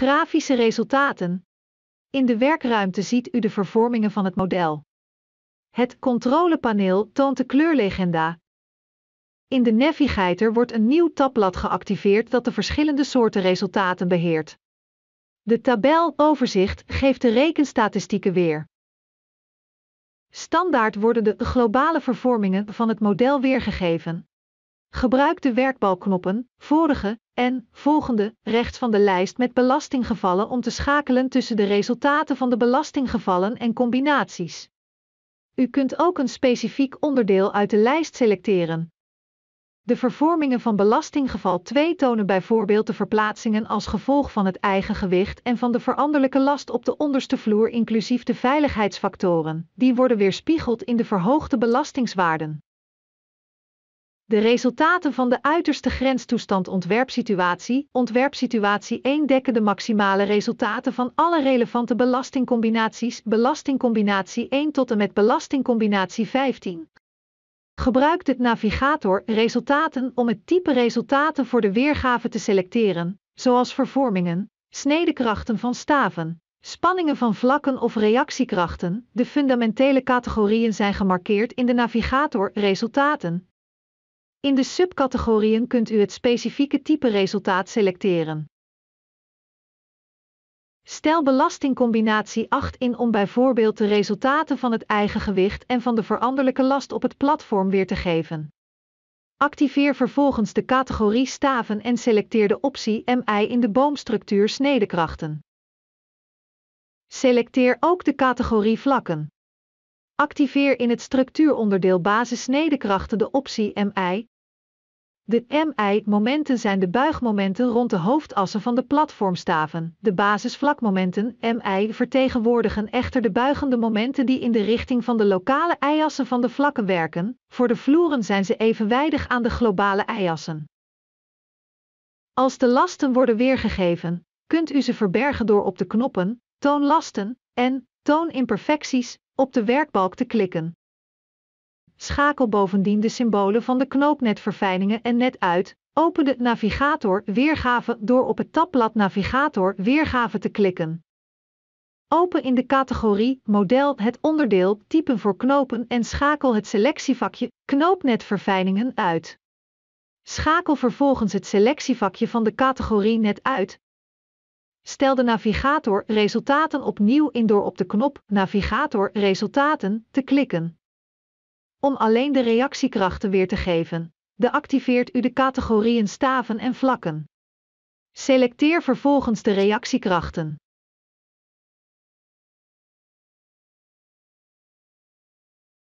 Grafische resultaten. In de werkruimte ziet u de vervormingen van het model. Het controlepaneel toont de kleurlegenda. In de Navigator wordt een nieuw tabblad geactiveerd dat de verschillende soorten resultaten beheert. De tabel overzicht geeft de rekenstatistieken weer. Standaard worden de globale vervormingen van het model weergegeven. Gebruik de werkbalknoppen vorige en volgende rechts van de lijst met belastinggevallen om te schakelen tussen de resultaten van de belastinggevallen en combinaties. U kunt ook een specifiek onderdeel uit de lijst selecteren. De vervormingen van belastinggeval 2 tonen bijvoorbeeld de verplaatsingen als gevolg van het eigen gewicht en van de veranderlijke last op de onderste vloer inclusief de veiligheidsfactoren. Die worden weerspiegeld in de verhoogde belastingswaarden. De resultaten van de uiterste grenstoestand ontwerpsituatie, ontwerpsituatie 1 dekken de maximale resultaten van alle relevante belastingcombinaties, belastingcombinatie 1 tot en met belastingcombinatie 15. Gebruik het navigator resultaten om het type resultaten voor de weergave te selecteren, zoals vervormingen, snedekrachten van staven, spanningen van vlakken of reactiekrachten. De fundamentele categorieën zijn gemarkeerd in de navigator resultaten in de subcategorieën kunt u het specifieke type resultaat selecteren. Stel belastingcombinatie 8 in om bijvoorbeeld de resultaten van het eigen gewicht en van de veranderlijke last op het platform weer te geven. Activeer vervolgens de categorie staven en selecteer de optie MI in de boomstructuur snedekrachten. Selecteer ook de categorie vlakken. Activeer in het structuuronderdeel basissnedekrachten de optie MI. De MI-momenten zijn de buigmomenten rond de hoofdassen van de platformstaven. De basisvlakmomenten MI vertegenwoordigen echter de buigende momenten die in de richting van de lokale y-assen van de vlakken werken. Voor de vloeren zijn ze evenwijdig aan de globale y-assen. Als de lasten worden weergegeven, kunt u ze verbergen door op de knoppen toonlasten en toonimperfecties op de werkbalk te klikken. Schakel bovendien de symbolen van de knoopnetverfijningen en net uit, open de navigator weergave door op het tabblad navigator weergave te klikken. Open in de categorie Model het onderdeel Typen voor knopen en schakel het selectievakje Knoopnetverfijningen uit. Schakel vervolgens het selectievakje van de categorie Net uit Stel de navigator resultaten opnieuw in door op de knop Navigator resultaten te klikken. Om alleen de reactiekrachten weer te geven, deactiveert u de categorieën staven en vlakken. Selecteer vervolgens de reactiekrachten.